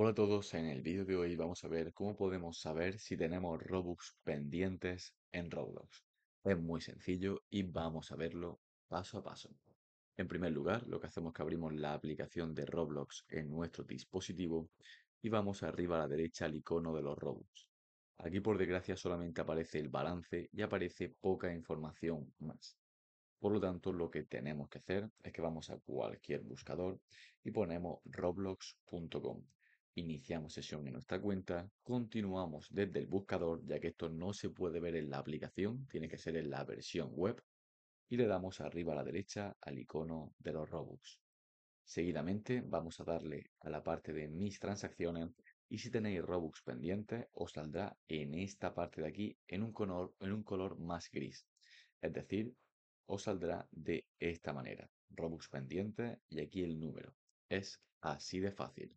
Hola a todos, en el vídeo de hoy vamos a ver cómo podemos saber si tenemos Robux pendientes en Roblox. Es muy sencillo y vamos a verlo paso a paso. En primer lugar, lo que hacemos es que abrimos la aplicación de Roblox en nuestro dispositivo y vamos arriba a la derecha al icono de los Robux. Aquí por desgracia solamente aparece el balance y aparece poca información más. Por lo tanto, lo que tenemos que hacer es que vamos a cualquier buscador y ponemos roblox.com Iniciamos sesión en nuestra cuenta, continuamos desde el buscador, ya que esto no se puede ver en la aplicación, tiene que ser en la versión web, y le damos arriba a la derecha al icono de los Robux. Seguidamente vamos a darle a la parte de mis transacciones y si tenéis Robux pendiente os saldrá en esta parte de aquí en un, color, en un color más gris. Es decir, os saldrá de esta manera. Robux pendiente y aquí el número. Es así de fácil.